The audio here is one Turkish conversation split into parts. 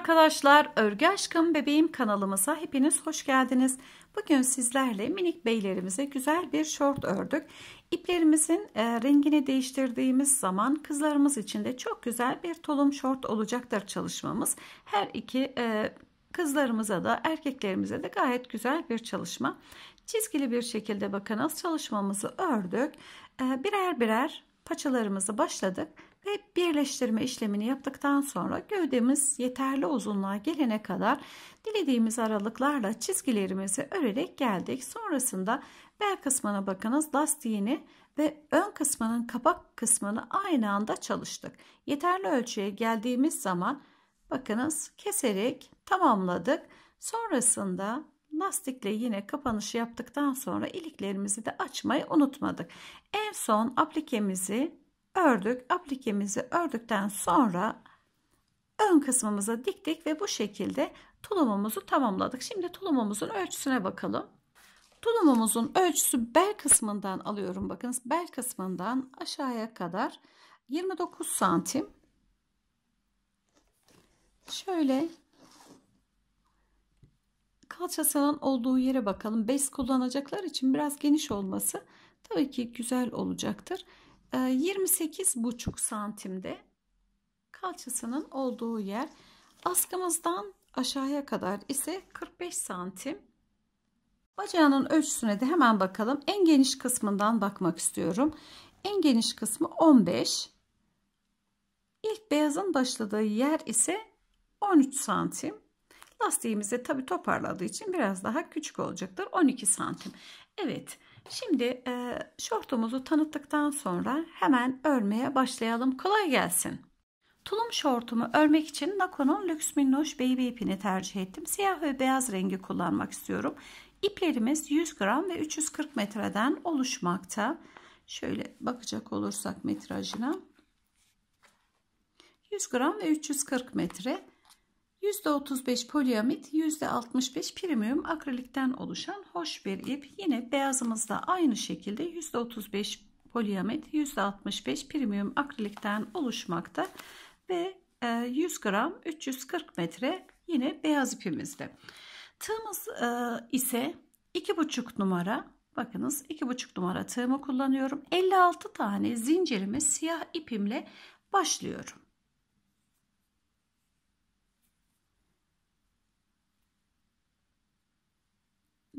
arkadaşlar, Örgü Aşkım Bebeğim kanalımıza hepiniz hoş geldiniz. Bugün sizlerle minik beylerimize güzel bir şort ördük. İplerimizin e, rengini değiştirdiğimiz zaman kızlarımız için de çok güzel bir tulum şort olacaktır çalışmamız. Her iki e, kızlarımıza da erkeklerimize de gayet güzel bir çalışma. Çizgili bir şekilde bakınız çalışmamızı ördük. E, birer birer paçalarımızı başladık. Ve birleştirme işlemini yaptıktan sonra gövdemiz yeterli uzunluğa gelene kadar dilediğimiz aralıklarla çizgilerimizi örerek geldik. Sonrasında bel kısmına bakınız lastiğini ve ön kısmının kapak kısmını aynı anda çalıştık. Yeterli ölçüye geldiğimiz zaman bakınız keserek tamamladık. Sonrasında lastikle yine kapanışı yaptıktan sonra iliklerimizi de açmayı unutmadık. En son aplikemizi ördük. Aplikemizi ördükten sonra ön kısmımıza diktik ve bu şekilde tulumumuzu tamamladık. Şimdi tulumumuzun ölçüsüne bakalım. Tulumumuzun ölçüsü bel kısmından alıyorum. Bakınız bel kısmından aşağıya kadar 29 santim. Şöyle kalçasının olduğu yere bakalım. Bez kullanacaklar için biraz geniş olması tabii ki güzel olacaktır. 28,5 ee, santimde kalçasının olduğu yer. Askımızdan aşağıya kadar ise 45 santim. Bacağının ölçüsüne de hemen bakalım. En geniş kısmından bakmak istiyorum. En geniş kısmı 15. İlk beyazın başladığı yer ise 13 santim. Lastiğimizi tabi toparladığı için biraz daha küçük olacaktır. 12 santim. Evet. Şimdi e, şortumuzu tanıttıktan sonra hemen örmeye başlayalım. Kolay gelsin. Tulum şortumu örmek için Nakon'un Lüks Minnoş Baby ipini tercih ettim. Siyah ve beyaz rengi kullanmak istiyorum. İplerimiz 100 gram ve 340 metreden oluşmakta. Şöyle bakacak olursak metrajına. 100 gram ve 340 metre. %35 poliamit, %65 premium akrilikten oluşan hoş bir ip. Yine beyazımızda aynı şekilde %35 poliamit, %65 premium akrilikten oluşmakta ve 100 e, gram 340 metre yine beyaz ipimizde. Tığımız e, ise 2,5 numara Bakınız 2,5 numara tığımı kullanıyorum. 56 tane zincirimi siyah ipimle başlıyorum.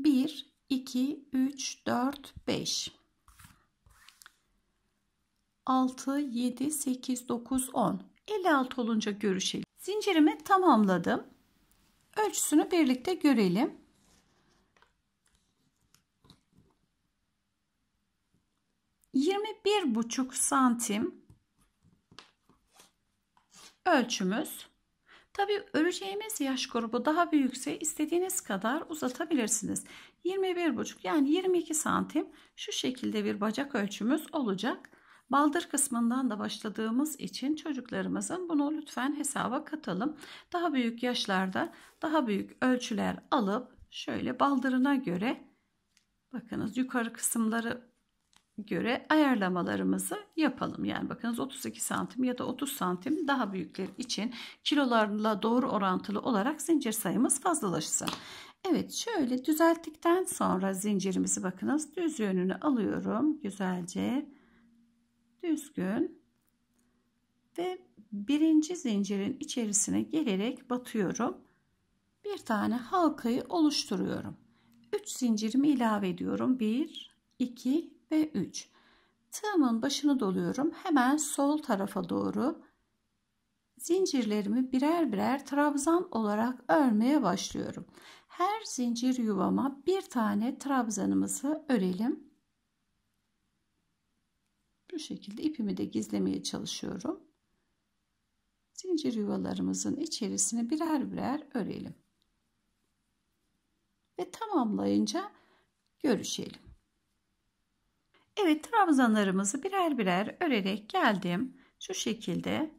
1, 2, 3, 4, 5. 6, 7, 8, 9, 10. 56 olunca görüşelim. Zincirimi tamamladım. Ölçüsünü birlikte görelim. Yirmi bir buçuk santim ölçümüz. Tabi öleceğimiz yaş grubu daha büyükse istediğiniz kadar uzatabilirsiniz. 21,5 yani 22 santim şu şekilde bir bacak ölçümüz olacak. Baldır kısmından da başladığımız için çocuklarımızın bunu lütfen hesaba katalım. Daha büyük yaşlarda daha büyük ölçüler alıp şöyle baldırına göre bakınız yukarı kısımları göre ayarlamalarımızı yapalım. Yani bakınız 32 santim ya da 30 santim daha büyükler için kilolarla doğru orantılı olarak zincir sayımız fazlalaşsın. Evet şöyle düzelttikten sonra zincirimizi bakınız düz yönünü alıyorum güzelce düzgün ve birinci zincirin içerisine gelerek batıyorum bir tane halkayı oluşturuyorum 3 zincirimi ilave ediyorum 1 2 ve 3. Tığımın başını doluyorum. Hemen sol tarafa doğru zincirlerimi birer birer trabzan olarak örmeye başlıyorum. Her zincir yuvama bir tane trabzanımızı örelim. Bu şekilde ipimi de gizlemeye çalışıyorum. Zincir yuvalarımızın içerisine birer birer örelim. Ve tamamlayınca görüşelim. Evet trabzanlarımızı birer birer örerek geldim. Şu şekilde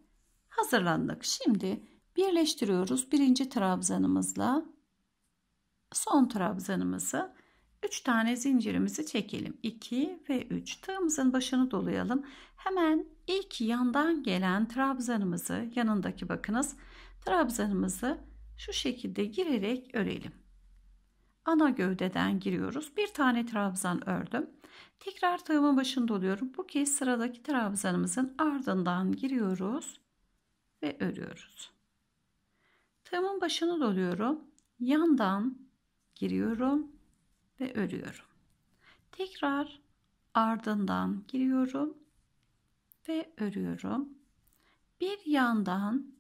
hazırlandık. Şimdi birleştiriyoruz birinci trabzanımızla son trabzanımızı. 3 tane zincirimizi çekelim. 2 ve 3. Tığımızın başını dolayalım. Hemen ilk yandan gelen trabzanımızı yanındaki bakınız trabzanımızı şu şekilde girerek örelim ana gövdeden giriyoruz. Bir tane trabzan ördüm. Tekrar tığımın başında oluyorum. Bu kez sıradaki trabzanımızın ardından giriyoruz ve örüyoruz. Tığımın başını doluyorum. Yandan giriyorum ve örüyorum. Tekrar ardından giriyorum ve örüyorum. Bir yandan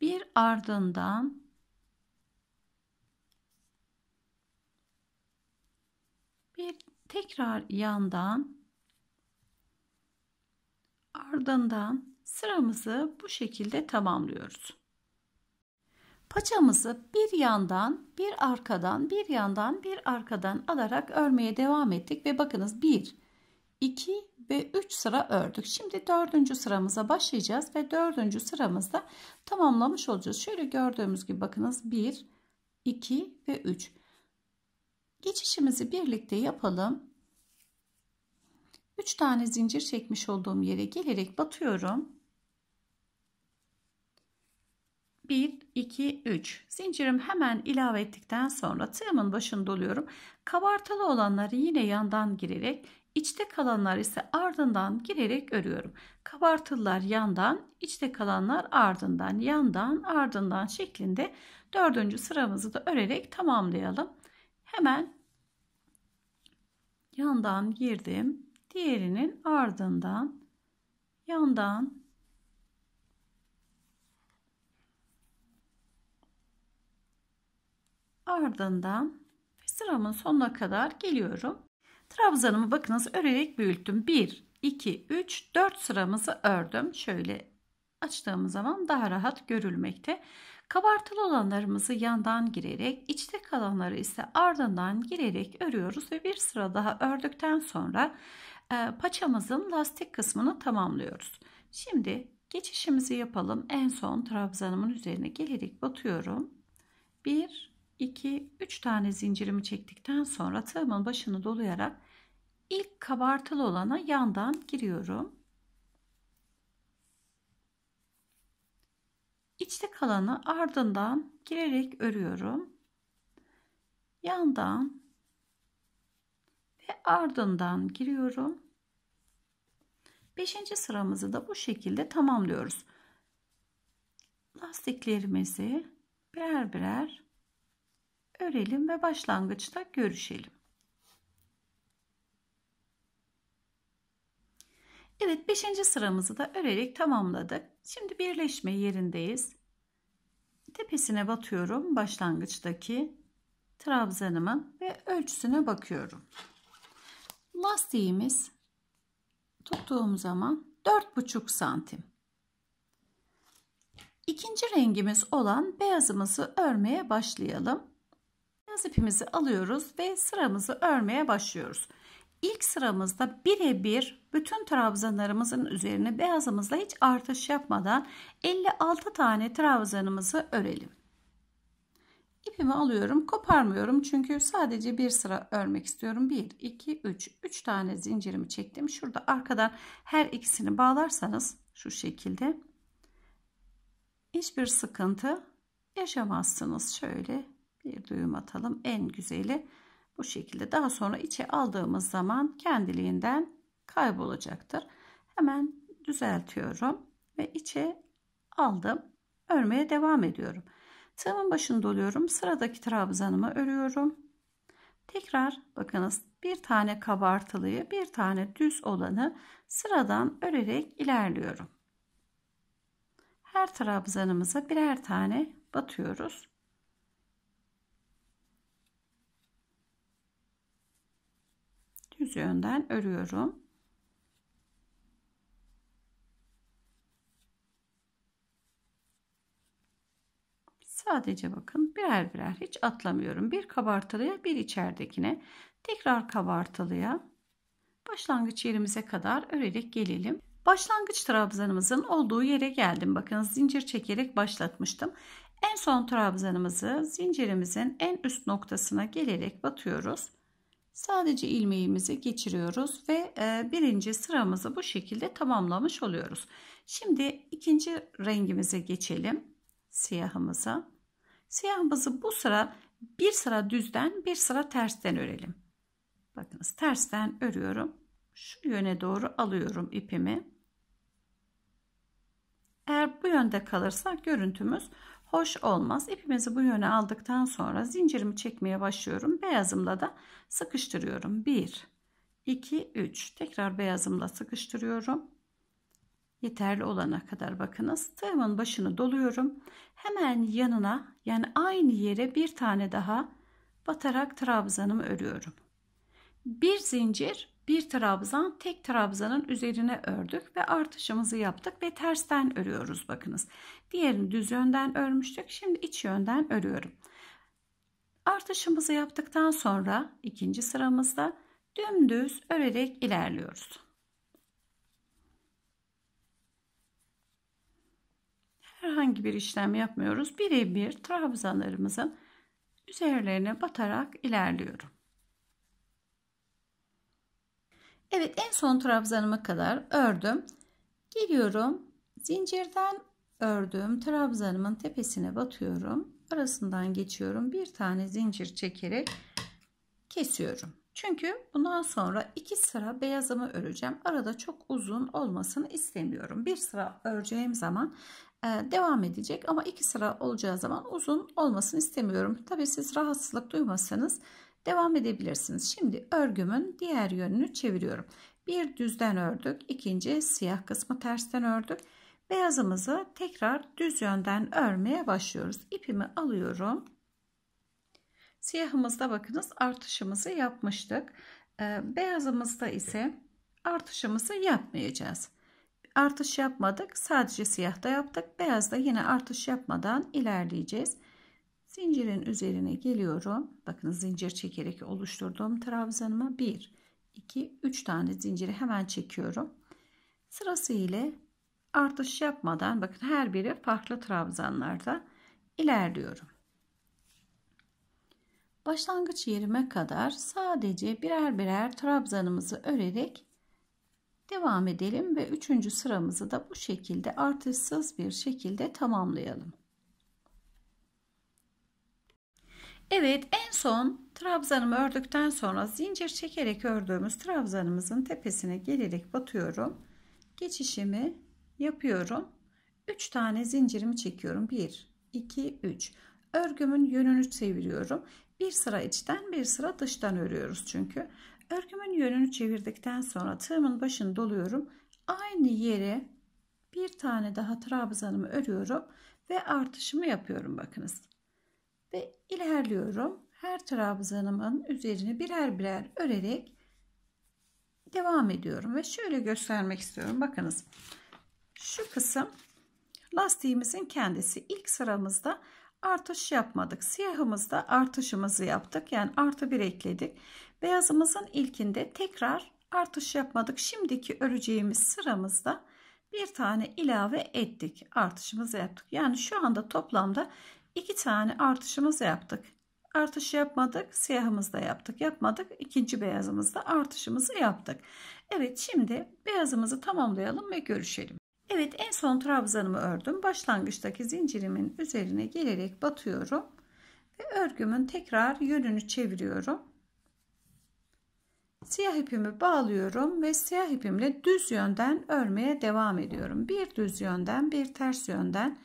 bir ardından tekrar yandan ardından sıramızı bu şekilde tamamlıyoruz. Paçamızı bir yandan, bir arkadan, bir yandan, bir arkadan alarak örmeye devam ettik ve bakınız 1 2 ve 3 sıra ördük. Şimdi 4. sıramıza başlayacağız ve 4. sıramızda tamamlamış olacağız. Şöyle gördüğümüz gibi bakınız 1 2 ve 3. Geçişimizi birlikte yapalım. 3 tane zincir çekmiş olduğum yere gelerek batıyorum. 1, 2, 3. Zincirim hemen ilave ettikten sonra tığımın başını doluyorum. Kabartılı olanları yine yandan girerek, içte kalanlar ise ardından girerek örüyorum. Kabartılılar yandan, içte kalanlar ardından, yandan, ardından şeklinde dördüncü sıramızı da örerek tamamlayalım. Hemen yandan girdim. Diğerinin ardından yandan ardından sıramın sonuna kadar geliyorum. Trabzanımı bakınız örerek büyüttüm. 1, 2, 3, 4 sıramızı ördüm. Şöyle açtığımız zaman daha rahat görülmekte. Kabartılı olanlarımızı yandan girerek, içte kalanları ise ardından girerek örüyoruz ve bir sıra daha ördükten sonra e, paçamızın lastik kısmını tamamlıyoruz. Şimdi geçişimizi yapalım. En son trabzanımın üzerine gelerek batıyorum. 1 2 3 tane zincirimi çektikten sonra tığımın başını dolayarak ilk kabartılı olana yandan giriyorum. İçte kalanı ardından girerek örüyorum. Yandan ve ardından giriyorum. Beşinci sıramızı da bu şekilde tamamlıyoruz. Lastiklerimizi birer birer örelim ve başlangıçta görüşelim. Evet 5. sıramızı da örerek tamamladık. Şimdi birleşme yerindeyiz. Tepesine batıyorum başlangıçtaki trabzanımın ve ölçüsüne bakıyorum. Lastiğimiz tuttuğum zaman 4,5 santim. İkinci rengimiz olan beyazımızı örmeye başlayalım. Beyaz ipimizi alıyoruz ve sıramızı örmeye başlıyoruz. İlk sıramızda birebir bütün trabzanlarımızın üzerine beyazımızla hiç artış yapmadan 56 tane trabzanımızı örelim. İpimi alıyorum koparmıyorum çünkü sadece bir sıra örmek istiyorum. 1, 2, 3, 3 tane zincirimi çektim. Şurada arkadan her ikisini bağlarsanız şu şekilde hiçbir sıkıntı yaşamazsınız. Şöyle bir düğüm atalım en güzeli. Bu şekilde daha sonra içe aldığımız zaman kendiliğinden kaybolacaktır. Hemen düzeltiyorum ve içe aldım. Örmeye devam ediyorum. Tığımın başını doluyorum. Sıradaki trabzanımı örüyorum. Tekrar bakınız bir tane kabartılıyı bir tane düz olanı sıradan örerek ilerliyorum. Her trabzanımıza birer tane batıyoruz. düz yönden örüyorum. Sadece bakın birer birer hiç atlamıyorum. Bir kabartılıya bir içeridekine tekrar kabartılıya başlangıç yerimize kadar örerek gelelim. Başlangıç trabzanımızın olduğu yere geldim. Bakın zincir çekerek başlatmıştım. En son trabzanımızı zincirimizin en üst noktasına gelerek batıyoruz. Sadece ilmeğimizi geçiriyoruz ve e, birinci sıramızı bu şekilde tamamlamış oluyoruz. Şimdi ikinci rengimize geçelim. Siyahımıza. Siyahımızı bu sıra bir sıra düzden bir sıra tersten örelim. Bakınız tersten örüyorum. Şu yöne doğru alıyorum ipimi. Eğer bu yönde kalırsa görüntümüz hoş olmaz. İpimizi bu yöne aldıktan sonra zincirimi çekmeye başlıyorum. Beyazımla da sıkıştırıyorum. 1 2 3 tekrar beyazımla sıkıştırıyorum. Yeterli olana kadar bakınız. Tığımın başını doluyorum. Hemen yanına yani aynı yere bir tane daha batarak trabzanımı örüyorum. Bir zincir bir trabzan tek trabzanın üzerine ördük ve artışımızı yaptık ve tersten örüyoruz bakınız. Diğerini düz yönden örmüştük. Şimdi iç yönden örüyorum. Artışımızı yaptıktan sonra ikinci sıramızda dümdüz örerek ilerliyoruz. Herhangi bir işlem yapmıyoruz. Birebir trabzanlarımızın üzerlerine batarak ilerliyorum. Evet en son trabzanıma kadar ördüm. Geliyorum zincirden ördüğüm trabzanımın tepesine batıyorum. Arasından geçiyorum. Bir tane zincir çekerek kesiyorum. Çünkü bundan sonra iki sıra beyazımı öreceğim. Arada çok uzun olmasını istemiyorum. Bir sıra öreceğim zaman e, devam edecek ama iki sıra olacağı zaman uzun olmasını istemiyorum. Tabii siz rahatsızlık duymasanız Devam edebilirsiniz. Şimdi örgümün diğer yönünü çeviriyorum. Bir düzden ördük. ikinci siyah kısmı tersten ördük. Beyazımızı tekrar düz yönden örmeye başlıyoruz. İpimi alıyorum. Siyahımızda bakınız artışımızı yapmıştık. Ee, beyazımızda ise artışımızı yapmayacağız. Artış yapmadık. Sadece siyahta yaptık. Beyazda yine artış yapmadan ilerleyeceğiz. Zincirin üzerine geliyorum. Bakın zincir çekerek oluşturduğum trabzanıma 1, 2, 3 tane zinciri hemen çekiyorum. Sırası ile artış yapmadan bakın her biri farklı trabzanlarda ilerliyorum. Başlangıç yerime kadar sadece birer birer trabzanımızı örerek devam edelim ve üçüncü sıramızı da bu şekilde artışsız bir şekilde tamamlayalım. Evet en son trabzanımı ördükten sonra zincir çekerek ördüğümüz trabzanımızın tepesine gelerek batıyorum. Geçişimi yapıyorum. 3 tane zincirimi çekiyorum. 1, 2, 3. Örgümün yönünü çeviriyorum. Bir sıra içten bir sıra dıştan örüyoruz çünkü. Örgümün yönünü çevirdikten sonra tığımın başını doluyorum. Aynı yere bir tane daha trabzanımı örüyorum ve artışımı yapıyorum bakınız ve ilerliyorum. Her trabzanımın üzerine birer birer örerek devam ediyorum ve şöyle göstermek istiyorum. Bakınız şu kısım lastiğimizin kendisi İlk sıramızda artış yapmadık. Siyahımızda artışımızı yaptık. Yani artı bir ekledik. Beyazımızın ilkinde tekrar artış yapmadık. Şimdiki öreceğimiz sıramızda bir tane ilave ettik. Artışımızı yaptık. Yani şu anda toplamda 2 tane artışımız yaptık. Artış yapmadık. Siyahımızı da yaptık. Yapmadık. İkinci beyazımızda artışımızı yaptık. Evet şimdi beyazımızı tamamlayalım ve görüşelim. Evet en son trabzanımı ördüm. Başlangıçtaki zincirimin üzerine gelerek batıyorum. Ve örgümün tekrar yönünü çeviriyorum. Siyah ipimi bağlıyorum ve siyah ipimle düz yönden örmeye devam ediyorum. Bir düz yönden bir ters yönden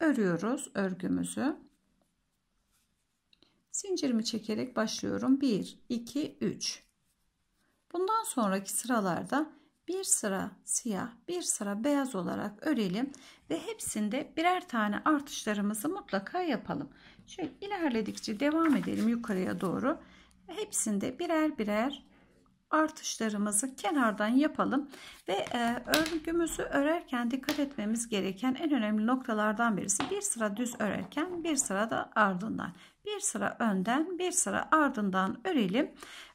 örüyoruz örgümüzü. Zincirimi çekerek başlıyorum. 1 2 3. Bundan sonraki sıralarda bir sıra siyah, bir sıra beyaz olarak örelim ve hepsinde birer tane artışlarımızı mutlaka yapalım. Şöyle ilerledikçe devam edelim yukarıya doğru. Hepsinde birer birer artışlarımızı kenardan yapalım ve e, örgümüzü örerken dikkat etmemiz gereken en önemli noktalardan birisi bir sıra düz örerken bir sıra da ardından bir sıra önden bir sıra ardından örelim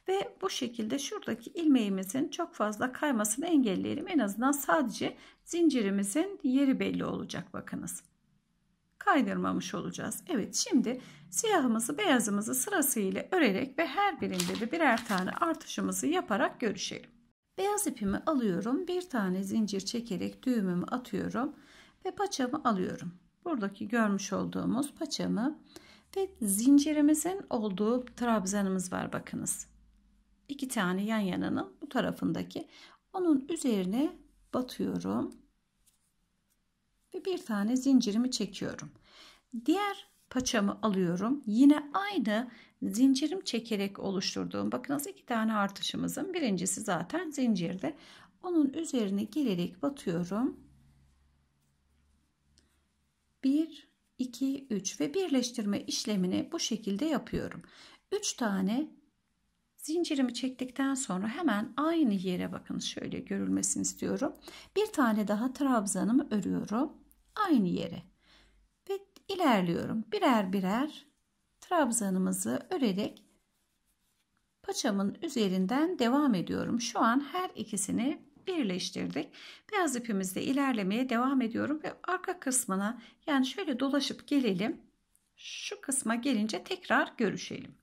ve bu şekilde şuradaki ilmeğimizin çok fazla kaymasını engelleyelim en azından sadece zincirimizin yeri belli olacak bakınız kaydırmamış olacağız. Evet şimdi siyahımızı beyazımızı sırasıyla örerek ve her birinde de birer tane artışımızı yaparak görüşelim. Beyaz ipimi alıyorum. Bir tane zincir çekerek düğümümü atıyorum ve paçamı alıyorum. Buradaki görmüş olduğumuz paçamı ve zincirimizin olduğu trabzanımız var bakınız. İki tane yan yananın bu tarafındaki onun üzerine batıyorum ve bir tane zincirimi çekiyorum. Diğer paçamı alıyorum. Yine aynı zincirim çekerek oluşturduğum bakınız iki tane artışımızın birincisi zaten zincirde. Onun üzerine gelerek batıyorum. 1 2 3 ve birleştirme işlemini bu şekilde yapıyorum. 3 tane zincirimi çektikten sonra hemen aynı yere bakın şöyle görülmesini istiyorum. Bir tane daha trabzanımı örüyorum aynı yere. Ve ilerliyorum. Birer birer trabzanımızı örerek paçamın üzerinden devam ediyorum. Şu an her ikisini birleştirdik. Beyaz ipimizle ilerlemeye devam ediyorum ve arka kısmına yani şöyle dolaşıp gelelim. Şu kısma gelince tekrar görüşelim.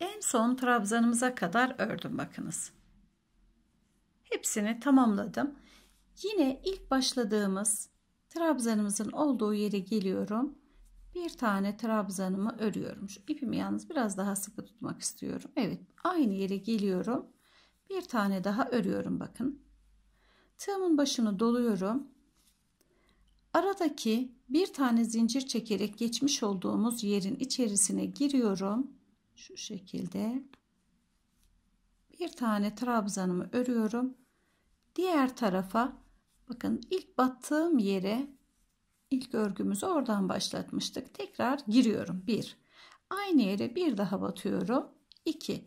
En son trabzanımıza kadar ördüm bakınız. Hepsini tamamladım. Yine ilk başladığımız trabzanımızın olduğu yere geliyorum. Bir tane trabzanımı örüyorum. Şu ipimi yalnız biraz daha sıkı tutmak istiyorum. Evet aynı yere geliyorum. Bir tane daha örüyorum bakın. Tığımın başını doluyorum. Aradaki bir tane zincir çekerek geçmiş olduğumuz yerin içerisine giriyorum. Şu şekilde. Bir tane trabzanımı örüyorum. Diğer tarafa Bakın ilk battığım yere ilk örgümüzü oradan başlatmıştık. Tekrar giriyorum. 1. Aynı yere bir daha batıyorum. 2.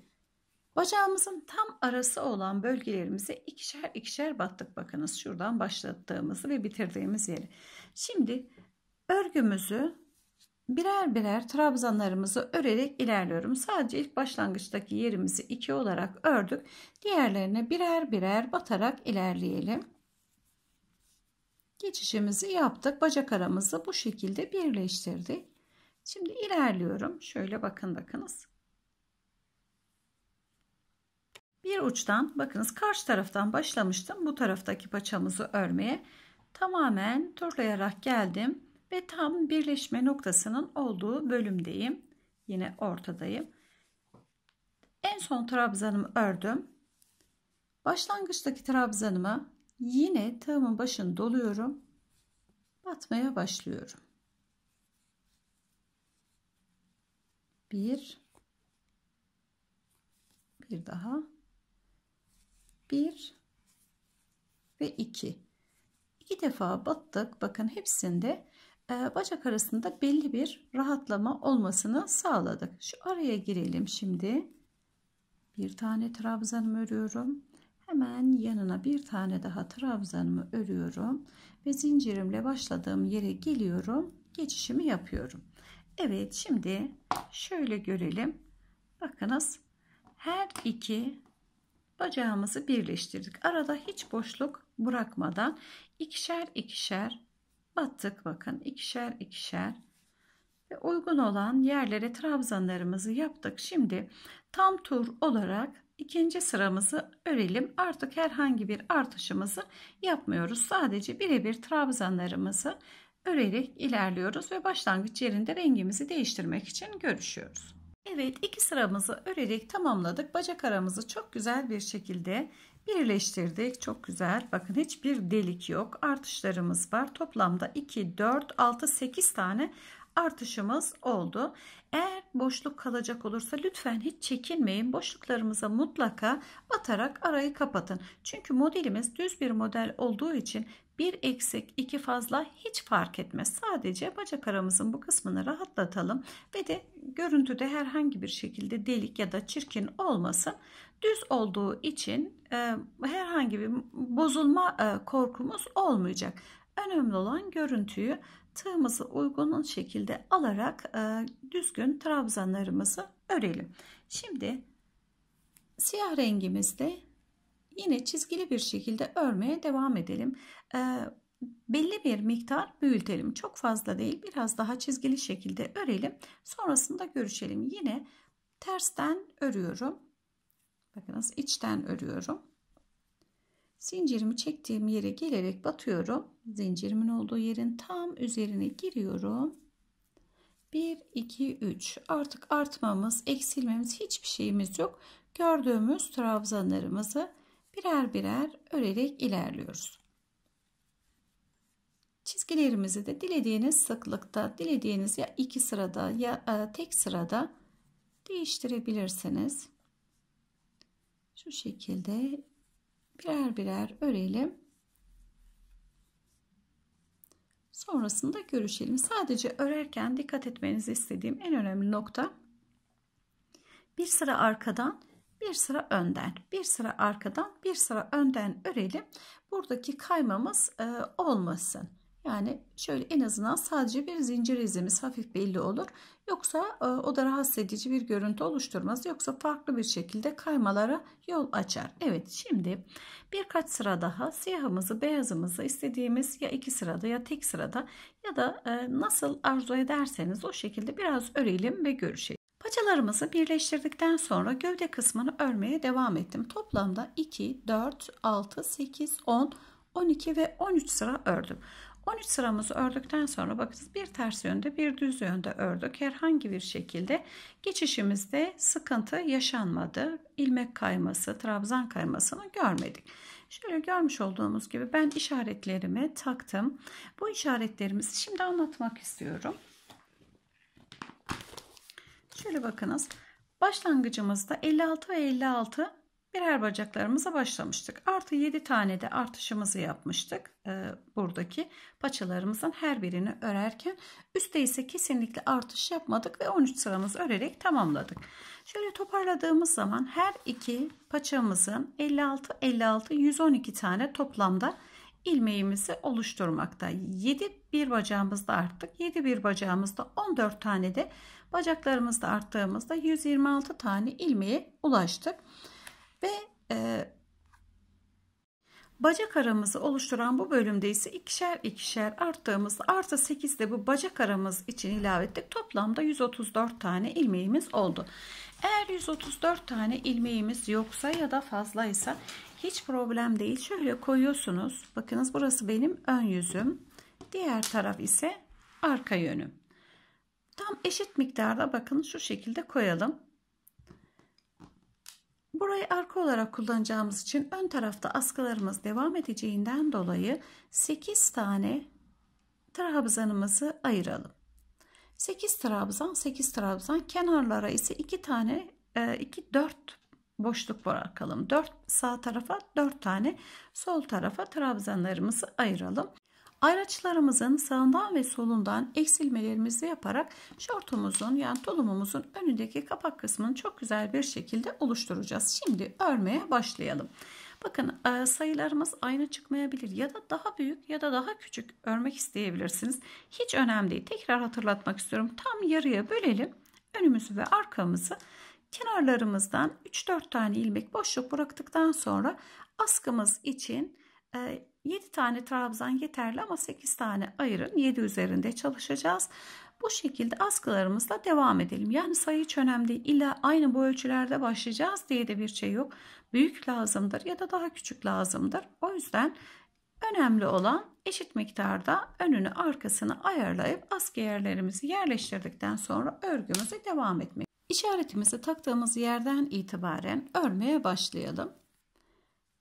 Bacağımızın tam arası olan bölgelerimize ikişer ikişer battık. Bakınız şuradan başlattığımızı ve bitirdiğimiz yeri. Şimdi örgümüzü birer birer trabzanlarımızı örerek ilerliyorum. Sadece ilk başlangıçtaki yerimizi 2 olarak ördük. Diğerlerine birer birer batarak ilerleyelim geçişimizi yaptık. Bacak aramızı bu şekilde birleştirdik. Şimdi ilerliyorum. Şöyle bakın bakınız. Bir uçtan bakınız karşı taraftan başlamıştım. Bu taraftaki paçamızı örmeye tamamen turlayarak geldim ve tam birleşme noktasının olduğu bölümdeyim. Yine ortadayım. En son trabzanımı ördüm. Başlangıçtaki trabzanımı Yine tığımın başını doluyorum. Batmaya başlıyorum. 1 bir daha 1 ve 2 iki defa battık bakın hepsinde e, bacak arasında belli bir rahatlama olmasını sağladık şu araya girelim şimdi bir tane trabzanım örüyorum Hemen yanına bir tane daha trabzanımı örüyorum ve zincirimle başladığım yere geliyorum. Geçişimi yapıyorum. Evet şimdi şöyle görelim. Bakınız her iki bacağımızı birleştirdik. Arada hiç boşluk bırakmadan ikişer ikişer battık bakın ikişer ikişer ve uygun olan yerlere trabzanlarımızı yaptık. Şimdi tam tur olarak ikinci sıramızı örelim. Artık herhangi bir artışımızı yapmıyoruz. Sadece birebir trabzanlarımızı örerek ilerliyoruz ve başlangıç yerinde rengimizi değiştirmek için görüşüyoruz. Evet iki sıramızı örerek tamamladık. Bacak aramızı çok güzel bir şekilde birleştirdik. Çok güzel. Bakın hiçbir delik yok. Artışlarımız var. Toplamda 2, 4, 6, 8 tane artışımız oldu. Eğer boşluk kalacak olursa lütfen hiç çekinmeyin. Boşluklarımıza mutlaka batarak arayı kapatın. Çünkü modelimiz düz bir model olduğu için bir eksik iki fazla hiç fark etmez. Sadece bacak aramızın bu kısmını rahatlatalım ve de görüntüde herhangi bir şekilde delik ya da çirkin olmasın. Düz olduğu için e, herhangi bir bozulma e, korkumuz olmayacak. Önemli olan görüntüyü tığımızı uygun şekilde alarak e, düzgün trabzanlarımızı örelim. Şimdi siyah rengimizde yine çizgili bir şekilde örmeye devam edelim. E, belli bir miktar büyütelim. Çok fazla değil biraz daha çizgili şekilde örelim. Sonrasında görüşelim. Yine tersten örüyorum. Bakınız içten örüyorum. Zincirimi çektiğim yere gelerek batıyorum. Zincirimin olduğu yerin tam üzerine giriyorum. 1, 2, 3. Artık artmamız, eksilmemiz hiçbir şeyimiz yok. Gördüğümüz trabzanlarımızı birer birer örerek ilerliyoruz. Çizgilerimizi de dilediğiniz sıklıkta, dilediğiniz ya iki sırada ya e, tek sırada değiştirebilirsiniz. Şu şekilde birer birer örelim. Sonrasında görüşelim. Sadece örerken dikkat etmenizi istediğim en önemli nokta bir sıra arkadan bir sıra önden bir sıra arkadan bir sıra önden örelim. Buradaki kaymamız e, olmasın. Yani şöyle en azından sadece bir zincir izimiz hafif belli olur. Yoksa e, o da rahatsız edici bir görüntü oluşturmaz. Yoksa farklı bir şekilde kaymalara yol açar. Evet şimdi birkaç sıra daha siyahımızı beyazımızı istediğimiz ya iki sırada ya tek sırada ya da e, nasıl arzu ederseniz o şekilde biraz örelim ve görüşelim. Paçalarımızı birleştirdikten sonra gövde kısmını örmeye devam ettim. Toplamda 2, 4, 6, 8, 10, 12 ve 13 sıra ördüm. 13 sıramızı ördükten sonra bakınız bir ters yönde bir düz yönde ördük. Herhangi bir şekilde geçişimizde sıkıntı yaşanmadı. İlmek kayması, trabzan kaymasını görmedik. Şöyle görmüş olduğumuz gibi ben işaretlerimi taktım. Bu işaretlerimizi şimdi anlatmak istiyorum. Şöyle bakınız. Başlangıcımızda 56 ve 56 birer bacaklarımıza başlamıştık. Artı 7 tane de artışımızı yapmıştık. Ee, buradaki paçalarımızın her birini örerken üstte ise kesinlikle artış yapmadık ve 13 sıramız örerek tamamladık. Şöyle toparladığımız zaman her iki paçamızın 56 56 112 tane toplamda ilmeğimizi oluşturmakta. 7 bir bacağımızda arttık. 7 bir bacağımızda 14 tane de bacaklarımızda arttığımızda 126 tane ilmeğe ulaştık. Ve e, bacak aramızı oluşturan bu bölümde ise ikişer ikişer arttığımızda artı 8 de bu bacak aramız için ilave ettik. Toplamda 134 tane ilmeğimiz oldu. Eğer 134 tane ilmeğimiz yoksa ya da fazlaysa hiç problem değil. Şöyle koyuyorsunuz. Bakınız burası benim ön yüzüm. Diğer taraf ise arka yönüm. Tam eşit miktarda bakın şu şekilde koyalım. Burayı arka olarak kullanacağımız için ön tarafta askılarımız devam edeceğinden dolayı 8 tane trabzanımızı ayıralım. 8 trabzan 8 trabzan kenarlara ise 2 tane 2 e, 4 boşluk bırakalım. 4 sağ tarafa 4 tane sol tarafa trabzanlarımızı ayıralım. Araçlarımızın sağından ve solundan eksilmelerimizi yaparak şortumuzun yani tulumumuzun önündeki kapak kısmını çok güzel bir şekilde oluşturacağız. Şimdi örmeye başlayalım. Bakın e, sayılarımız aynı çıkmayabilir ya da daha büyük ya da daha küçük örmek isteyebilirsiniz. Hiç önemli değil. Tekrar hatırlatmak istiyorum. Tam yarıya bölelim. Önümüzü ve arkamızı kenarlarımızdan 3-4 tane ilmek boşluk bıraktıktan sonra askımız için e, 7 tane trabzan yeterli ama 8 tane ayırın. 7 üzerinde çalışacağız. Bu şekilde askılarımızla devam edelim. Yani sayı hiç önemli değil. İlla aynı bu ölçülerde başlayacağız diye de bir şey yok. Büyük lazımdır ya da daha küçük lazımdır. O yüzden önemli olan eşit miktarda önünü arkasını ayarlayıp askı yerlerimizi yerleştirdikten sonra örgümüze devam etmek. İşaretimizi taktığımız yerden itibaren örmeye başlayalım.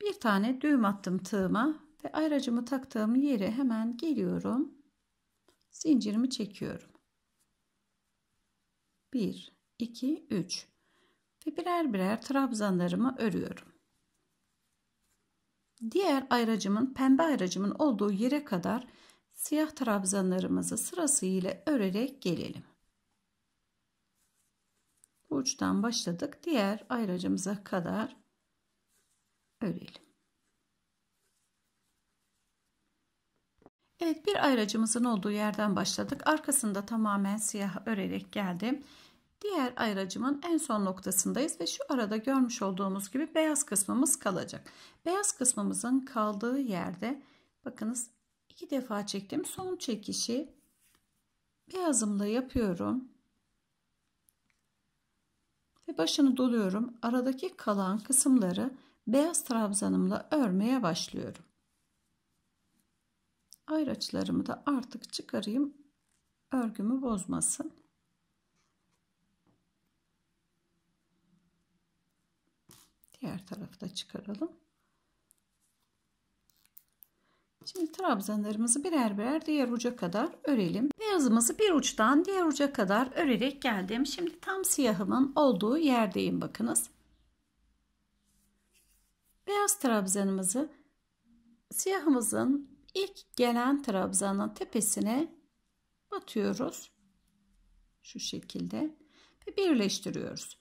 Bir tane düğüm attım tığıma ve ayracımı taktığım yere hemen geliyorum. Zincirimi çekiyorum. 1, 2, 3 ve birer birer trabzanlarımı örüyorum. Diğer ayracımın, pembe ayracımın olduğu yere kadar siyah trabzanlarımızı sırasıyla örerek gelelim. Bu uçtan başladık. Diğer ayracımıza kadar örelim. Evet bir ayracımızın olduğu yerden başladık. Arkasında tamamen siyah örerek geldim. Diğer ayracımın en son noktasındayız ve şu arada görmüş olduğumuz gibi beyaz kısmımız kalacak. Beyaz kısmımızın kaldığı yerde bakınız iki defa çektim. Son çekişi beyazımla yapıyorum. Ve başını doluyorum. Aradaki kalan kısımları beyaz trabzanımla örmeye başlıyorum. Ayraçlarımı da artık çıkarayım. Örgümü bozmasın. Diğer tarafı da çıkaralım. Şimdi trabzanlarımızı birer birer diğer uca kadar örelim. Beyazımızı bir uçtan diğer uca kadar örerek geldim. Şimdi tam siyahımın olduğu yerdeyim bakınız. Beyaz trabzanımızı siyahımızın İlk gelen trabzanın tepesine batıyoruz. Şu şekilde ve birleştiriyoruz.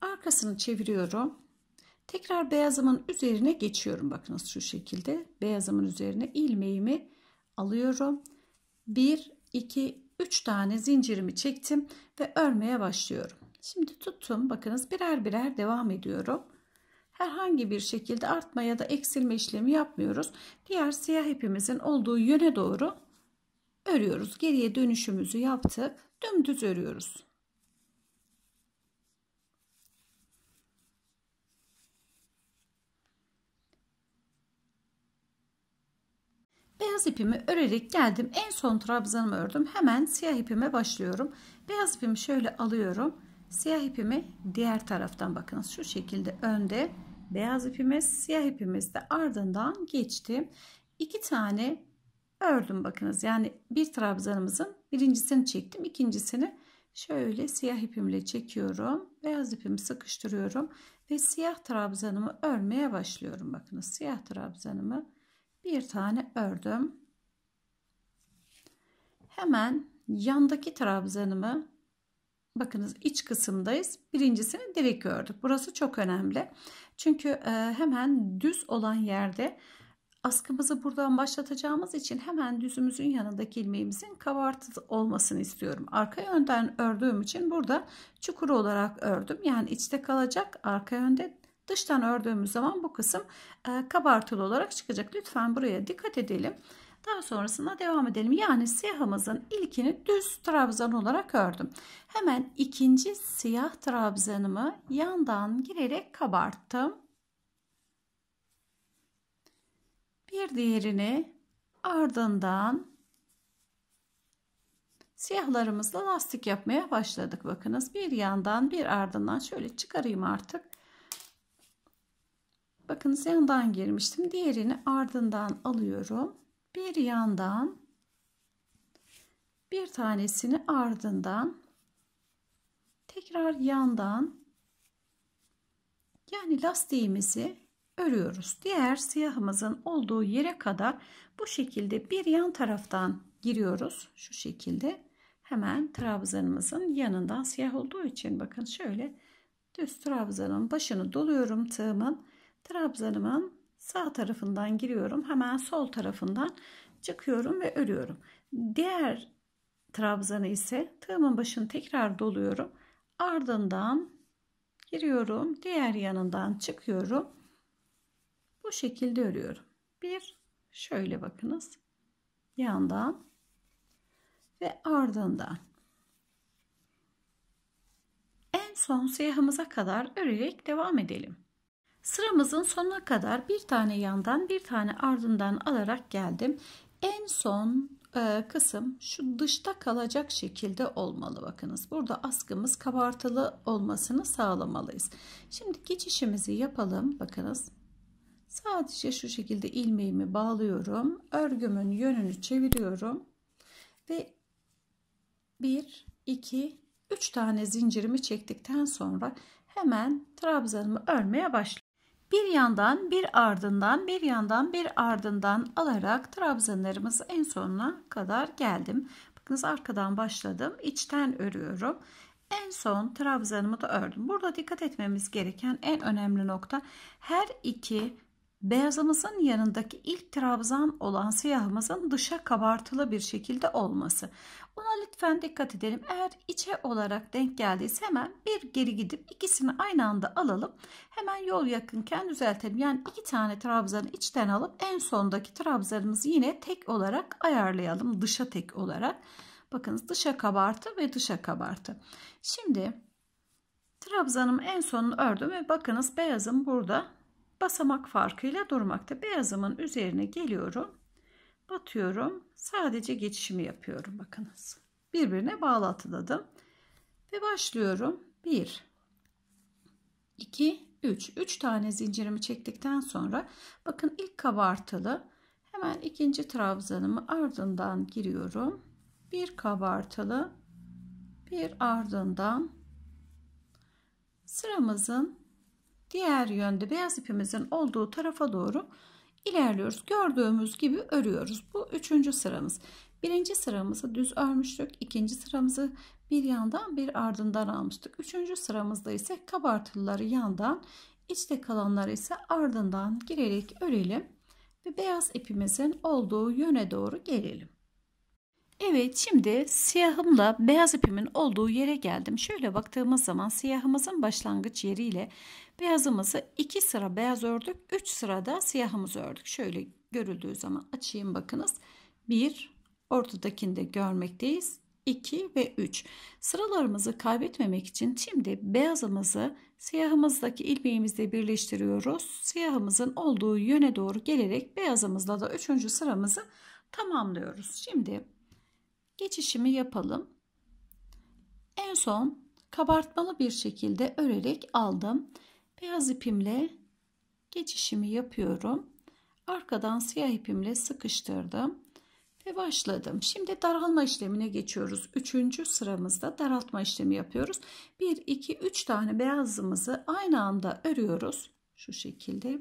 Arkasını çeviriyorum. Tekrar beyazımın üzerine geçiyorum. Bakınız şu şekilde. Beyazımın üzerine ilmeğimi alıyorum. 1, 2, 3 tane zincirimi çektim ve örmeye başlıyorum. Şimdi tuttum. Bakınız birer birer devam ediyorum herhangi bir şekilde artma ya da eksilme işlemi yapmıyoruz. Diğer siyah ipimizin olduğu yöne doğru örüyoruz. Geriye dönüşümüzü yaptık. Dümdüz örüyoruz. Beyaz ipimi örerek geldim. En son trabzanımı ördüm. Hemen siyah ipime başlıyorum. Beyaz ipimi şöyle alıyorum. Siyah ipimi diğer taraftan bakınız şu şekilde önde beyaz ipimiz, siyah ipimiz de ardından geçtim. İki tane ördüm bakınız. Yani bir trabzanımızın birincisini çektim. ikincisini şöyle siyah ipimle çekiyorum. Beyaz ipimi sıkıştırıyorum. Ve siyah trabzanımı örmeye başlıyorum. Bakınız siyah trabzanımı bir tane ördüm. Hemen yandaki trabzanımı bakınız iç kısımdayız. Birincisini direkt ördük. Burası çok önemli. Çünkü hemen düz olan yerde askımızı buradan başlatacağımız için hemen düzümüzün yanındaki ilmeğimizin kabartı olmasını istiyorum. Arka yönden ördüğüm için burada çukur olarak ördüm. Yani içte kalacak arka yönde dıştan ördüğümüz zaman bu kısım e, kabartılı olarak çıkacak. Lütfen buraya dikkat edelim. Daha sonrasında devam edelim. Yani siyahımızın ilkini düz trabzan olarak ördüm. Hemen ikinci siyah trabzanımı yandan girerek kabarttım. Bir diğerini ardından siyahlarımızla lastik yapmaya başladık. Bakınız bir yandan bir ardından şöyle çıkarayım artık. Bakınız yandan girmiştim. Diğerini ardından alıyorum bir yandan bir tanesini ardından tekrar yandan yani lastiğimizi örüyoruz. Diğer siyahımızın olduğu yere kadar bu şekilde bir yan taraftan giriyoruz. Şu şekilde hemen trabzanımızın yanından siyah olduğu için bakın şöyle düz trabzanın başını doluyorum tığımın. Trabzanımın sağ tarafından giriyorum. Hemen sol tarafından çıkıyorum ve örüyorum. Diğer trabzanı ise tığımın başını tekrar doluyorum. Ardından giriyorum. Diğer yanından çıkıyorum. Bu şekilde örüyorum. Bir şöyle bakınız. Yandan ve ardından en son siyahımıza kadar örerek devam edelim. Sıramızın sonuna kadar bir tane yandan bir tane ardından alarak geldim. En son e, kısım şu dışta kalacak şekilde olmalı bakınız. Burada askımız kabartılı olmasını sağlamalıyız. Şimdi geçişimizi yapalım bakınız. Sadece şu şekilde ilmeğimi bağlıyorum. Örgümün yönünü çeviriyorum. Ve 1, 2, 3 tane zincirimi çektikten sonra hemen trabzanımı örmeye başlıyorum. Bir yandan bir ardından bir yandan bir ardından alarak trabzanlarımız en sonuna kadar geldim. Bakınız arkadan başladım. içten örüyorum. En son trabzanımı da ördüm. Burada dikkat etmemiz gereken en önemli nokta her iki Beyazımızın yanındaki ilk trabzan olan siyahımızın dışa kabartılı bir şekilde olması. Buna lütfen dikkat edelim. Eğer içe olarak denk geldiyse hemen bir geri gidip ikisini aynı anda alalım. Hemen yol yakınken düzeltelim. Yani iki tane trabzanı içten alıp en sondaki trabzanımızı yine tek olarak ayarlayalım. Dışa tek olarak. Bakınız dışa kabartı ve dışa kabartı. Şimdi trabzanımı en sonunu ördüm ve bakınız beyazım burada basamak farkıyla durmakta. Beyazımın üzerine geliyorum. Batıyorum. Sadece geçişimi yapıyorum bakınız. Birbirine bağlantıladım. Ve başlıyorum. 1 2 3 3 tane zincirimi çektikten sonra bakın ilk kabartılı hemen ikinci trabzanımı ardından giriyorum. Bir kabartılı bir ardından sıramızın diğer yönde beyaz ipimizin olduğu tarafa doğru ilerliyoruz. Gördüğümüz gibi örüyoruz. Bu üçüncü sıramız. Birinci sıramızı düz örmüştük. İkinci sıramızı bir yandan bir ardından almıştık. Üçüncü sıramızda ise kabartıları yandan içte kalanları ise ardından girerek örelim ve beyaz ipimizin olduğu yöne doğru gelelim. Evet şimdi siyahımla beyaz ipimin olduğu yere geldim. Şöyle baktığımız zaman siyahımızın başlangıç yeriyle beyazımızı 2 sıra beyaz ördük. 3 sırada siyahımızı ördük. Şöyle görüldüğü zaman açayım bakınız. 1 ortadakini de görmekteyiz. 2 ve 3. Sıralarımızı kaybetmemek için şimdi beyazımızı siyahımızdaki ilmeğimizle birleştiriyoruz. Siyahımızın olduğu yöne doğru gelerek beyazımızla da 3. sıramızı tamamlıyoruz. Şimdi geçişimi yapalım. En son kabartmalı bir şekilde örerek aldım. Beyaz ipimle geçişimi yapıyorum. Arkadan siyah ipimle sıkıştırdım ve başladım. Şimdi daralma işlemine geçiyoruz. Üçüncü sıramızda daraltma işlemi yapıyoruz. 1, 2, 3 tane beyazımızı aynı anda örüyoruz. Şu şekilde.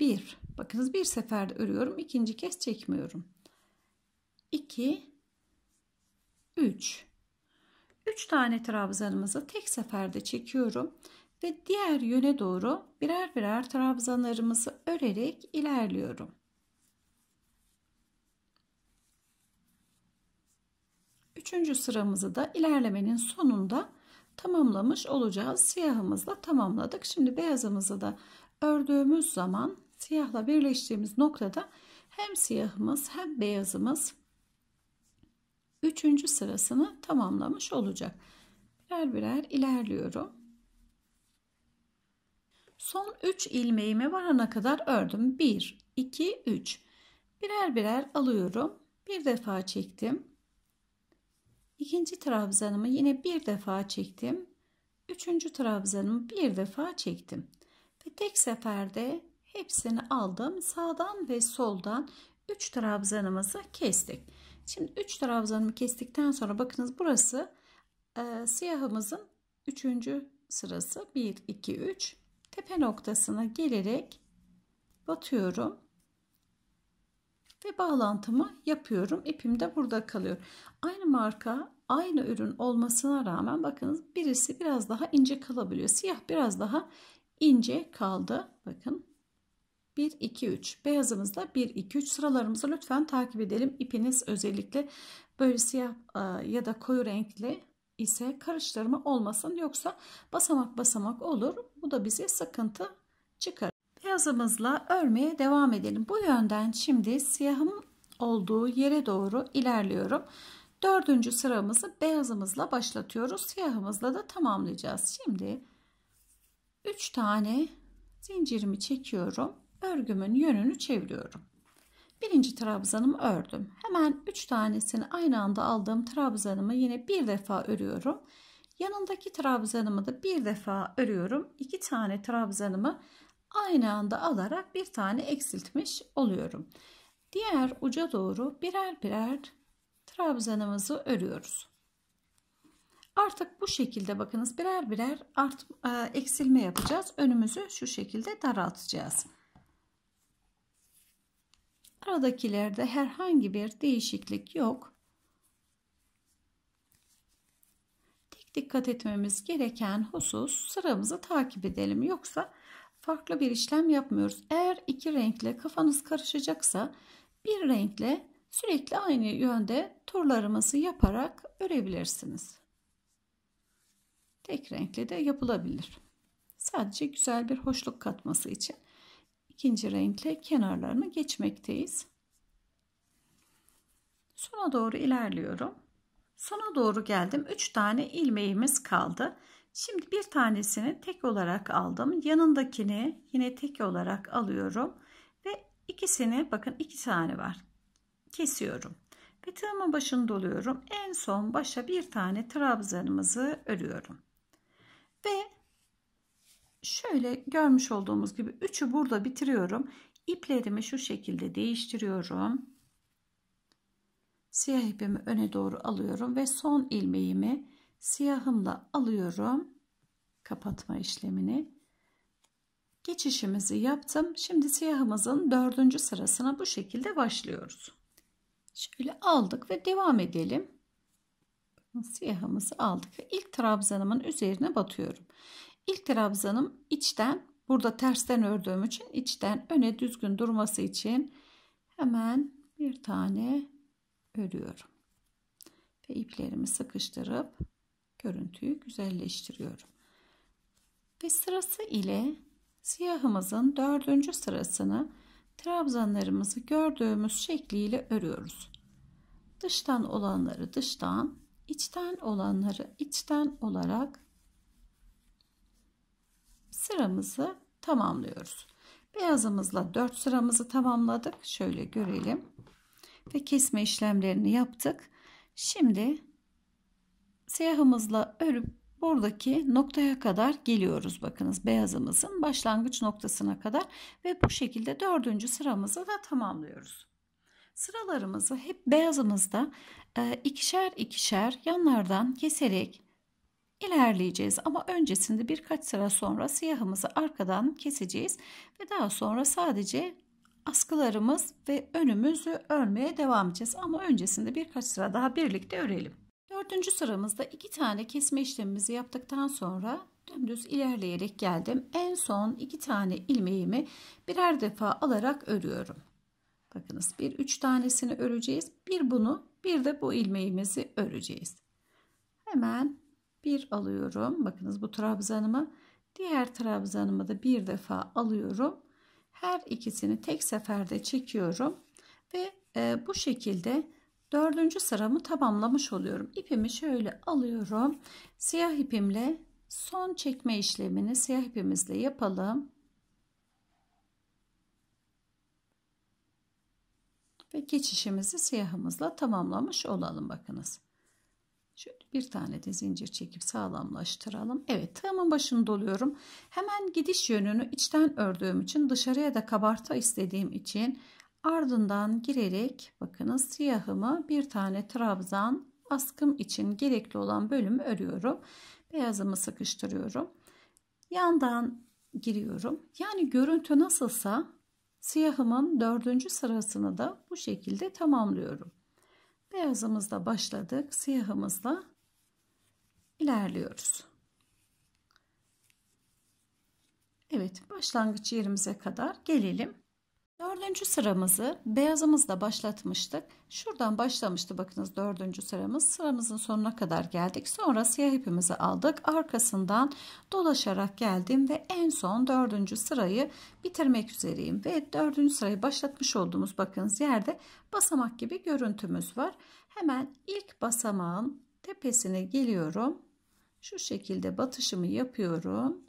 1, bakınız bir seferde örüyorum. İkinci kez çekmiyorum. 2, 3. 3 tane trabzanımızı tek seferde çekiyorum ve diğer yöne doğru birer birer trabzanlarımızı örerek ilerliyorum. Üçüncü sıramızı da ilerlemenin sonunda tamamlamış olacağız. Siyahımızla tamamladık. Şimdi beyazımızı da ördüğümüz zaman siyahla birleştiğimiz noktada hem siyahımız hem beyazımız üçüncü sırasını tamamlamış olacak. Birer birer ilerliyorum. Son 3 ilmeğime varana kadar ördüm. 1, 2, 3. Birer birer alıyorum. Bir defa çektim. İkinci trabzanımı yine bir defa çektim. Üçüncü trabzanımı bir defa çektim. Ve tek seferde hepsini aldım. Sağdan ve soldan 3 trabzanımızı kestik. Şimdi 3 trabzanımı kestikten sonra bakınız burası e, siyahımızın 3. sırası 1 2 3 tepe noktasına gelerek batıyorum ve bağlantımı yapıyorum. ipim de burada kalıyor. Aynı marka, aynı ürün olmasına rağmen bakınız birisi biraz daha ince kalabiliyor. Siyah biraz daha ince kaldı. Bakın 1, 2, 3. Beyazımızda 1, 2, 3 sıralarımızı lütfen takip edelim. İpiniz özellikle böyle siyah e, ya da koyu renkli ise karıştırma olmasın. Yoksa basamak basamak olur. Bu da bize sıkıntı çıkar. Beyazımızla örmeye devam edelim. Bu yönden şimdi siyahım olduğu yere doğru ilerliyorum. Dördüncü sıramızı beyazımızla başlatıyoruz. Siyahımızla da tamamlayacağız. Şimdi 3 tane zincirimi çekiyorum örgümün yönünü çeviriyorum. Birinci trabzanımı ördüm. Hemen 3 tanesini aynı anda aldığım trabzanımı yine bir defa örüyorum. Yanındaki trabzanımı da bir defa örüyorum. 2 tane trabzanımı aynı anda alarak bir tane eksiltmiş oluyorum. Diğer uca doğru birer birer trabzanımızı örüyoruz. Artık bu şekilde bakınız birer birer art, e, eksilme yapacağız. Önümüzü şu şekilde daraltacağız. Aradakilerde herhangi bir değişiklik yok. Tek dikkat etmemiz gereken husus sıramızı takip edelim. Yoksa farklı bir işlem yapmıyoruz. Eğer iki renkle kafanız karışacaksa bir renkle sürekli aynı yönde turlarımızı yaparak örebilirsiniz. Tek renkle de yapılabilir. Sadece güzel bir hoşluk katması için ikinci renkle kenarlarını geçmekteyiz. Sona doğru ilerliyorum. Sona doğru geldim. 3 tane ilmeğimiz kaldı. Şimdi bir tanesini tek olarak aldım. Yanındakini yine tek olarak alıyorum. Ve ikisini bakın iki tane var. Kesiyorum. Ve tığımın başını doluyorum. En son başa bir tane trabzanımızı örüyorum. Ve şöyle görmüş olduğumuz gibi üçü burada bitiriyorum. İplerimi şu şekilde değiştiriyorum. Siyah ipimi öne doğru alıyorum ve son ilmeğimi siyahımla alıyorum. Kapatma işlemini. Geçişimizi yaptım. Şimdi siyahımızın dördüncü sırasına bu şekilde başlıyoruz. Şöyle aldık ve devam edelim. Siyahımızı aldık ve ilk trabzanımın üzerine batıyorum. İlk trabzanım içten burada tersten ördüğüm için içten öne düzgün durması için hemen bir tane örüyorum. Ve iplerimi sıkıştırıp görüntüyü güzelleştiriyorum. Ve sırası ile siyahımızın dördüncü sırasını trabzanlarımızı gördüğümüz şekliyle örüyoruz. Dıştan olanları dıştan, içten olanları içten olarak sıramızı tamamlıyoruz. Beyazımızla 4 sıramızı tamamladık. Şöyle görelim. Ve kesme işlemlerini yaptık. Şimdi siyahımızla örüp buradaki noktaya kadar geliyoruz. Bakınız beyazımızın başlangıç noktasına kadar ve bu şekilde dördüncü sıramızı da tamamlıyoruz. Sıralarımızı hep beyazımızda e, ikişer ikişer yanlardan keserek ilerleyeceğiz ama öncesinde birkaç sıra sonra siyahımızı arkadan keseceğiz ve daha sonra sadece askılarımız ve önümüzü örmeye devam edeceğiz ama öncesinde birkaç sıra daha birlikte örelim. Dördüncü sıramızda iki tane kesme işlemimizi yaptıktan sonra dümdüz ilerleyerek geldim. En son iki tane ilmeğimi birer defa alarak örüyorum. Bakınız bir üç tanesini öreceğiz. Bir bunu bir de bu ilmeğimizi öreceğiz. Hemen bir alıyorum. Bakınız bu trabzanımı diğer trabzanımı da bir defa alıyorum. Her ikisini tek seferde çekiyorum ve e, bu şekilde dördüncü sıramı tamamlamış oluyorum. İpimi şöyle alıyorum. Siyah ipimle son çekme işlemini siyah ipimizle yapalım. Ve geçişimizi siyahımızla tamamlamış olalım bakınız. Bir tane de zincir çekip sağlamlaştıralım. Evet tığımın başını doluyorum. Hemen gidiş yönünü içten ördüğüm için dışarıya da kabartma istediğim için ardından girerek bakınız siyahımı bir tane trabzan askım için gerekli olan bölümü örüyorum. Beyazımı sıkıştırıyorum. Yandan giriyorum. Yani görüntü nasılsa siyahımın dördüncü sırasını da bu şekilde tamamlıyorum. Beyazımızla başladık. Siyahımızla ilerliyoruz. Evet başlangıç yerimize kadar gelelim. Dördüncü sıramızı beyazımızla başlatmıştık. Şuradan başlamıştı bakınız dördüncü sıramız. Sıramızın sonuna kadar geldik. Sonra siyah ipimizi aldık. Arkasından dolaşarak geldim ve en son dördüncü sırayı bitirmek üzereyim. Ve dördüncü sırayı başlatmış olduğumuz bakınız yerde basamak gibi görüntümüz var. Hemen ilk basamağın tepesine geliyorum şu şekilde batışımı yapıyorum.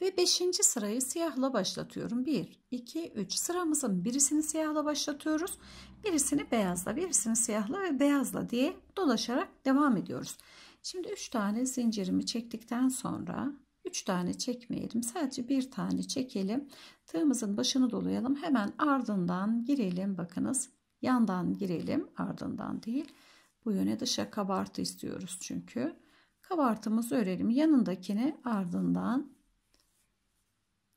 Ve 5. sırayı siyahla başlatıyorum. 1, 2, 3 sıramızın birisini siyahla başlatıyoruz. Birisini beyazla, birisini siyahla ve beyazla diye dolaşarak devam ediyoruz. Şimdi 3 tane zincirimi çektikten sonra 3 tane çekmeyelim. Sadece bir tane çekelim. Tığımızın başını dolayalım. Hemen ardından girelim. Bakınız yandan girelim. Ardından değil. Bu yöne dışa kabartı istiyoruz çünkü kabartımızı örelim. Yanındakini ardından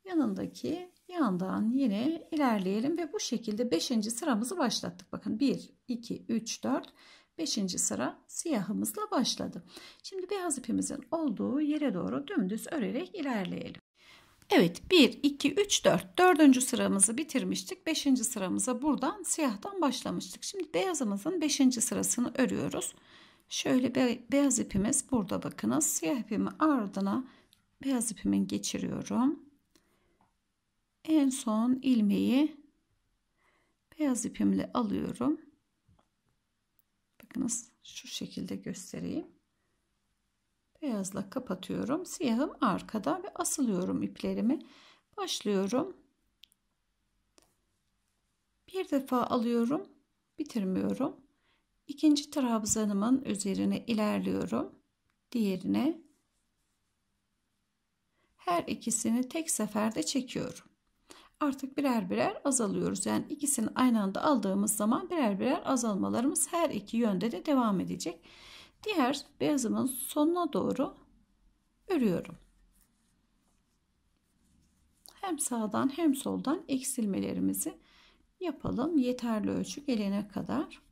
yanındaki yandan yine ilerleyelim ve bu şekilde 5. sıramızı başlattık. Bakın 1, 2, 3, 4, 5. sıra siyahımızla başladı. Şimdi beyaz ipimizin olduğu yere doğru dümdüz örerek ilerleyelim. Evet 1, 2, 3, 4. Dördüncü sıramızı bitirmiştik. Beşinci sıramıza buradan siyahtan başlamıştık. Şimdi beyazımızın beşinci sırasını örüyoruz. Şöyle be beyaz ipimiz burada bakınız. Siyah ipimi ardına beyaz ipimin geçiriyorum. En son ilmeği beyaz ipimle alıyorum. Bakınız şu şekilde göstereyim. Beyazla kapatıyorum. Siyahım arkada ve asılıyorum iplerimi. Başlıyorum. Bir defa alıyorum. Bitirmiyorum. İkinci trabzanımın üzerine ilerliyorum. Diğerine her ikisini tek seferde çekiyorum. Artık birer birer azalıyoruz. Yani ikisini aynı anda aldığımız zaman birer birer azalmalarımız her iki yönde de devam edecek. Diğer beyazımın sonuna doğru örüyorum. Hem sağdan hem soldan eksilmelerimizi yapalım. Yeterli ölçü gelene kadar.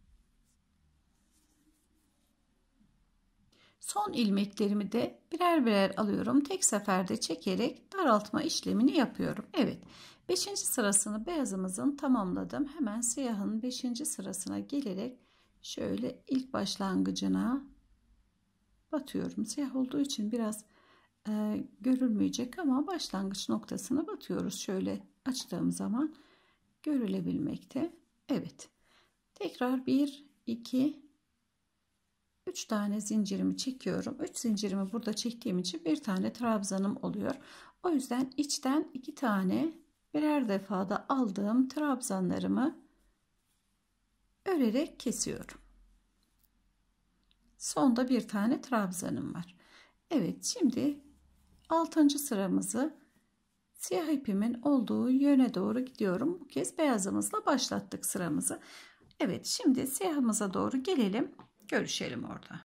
Son ilmeklerimi de birer birer alıyorum. Tek seferde çekerek daraltma işlemini yapıyorum. Evet. 5. sırasını beyazımızın tamamladım. Hemen siyahın 5. sırasına gelerek şöyle ilk başlangıcına batıyorum. Siyah olduğu için biraz e, görülmeyecek ama başlangıç noktasını batıyoruz. Şöyle açtığım zaman görülebilmekte. Evet. Tekrar 1 2 3 tane zincirimi çekiyorum. 3 zincirimi burada çektiğim için bir tane trabzanım oluyor. O yüzden içten 2 tane birer defada aldığım trabzanlarımı örerek kesiyorum. Sonda bir tane trabzanım var. Evet şimdi 6. sıramızı siyah ipimin olduğu yöne doğru gidiyorum. Bu kez beyazımızla başlattık sıramızı. Evet şimdi siyahımıza doğru gelelim. Görüşelim orada.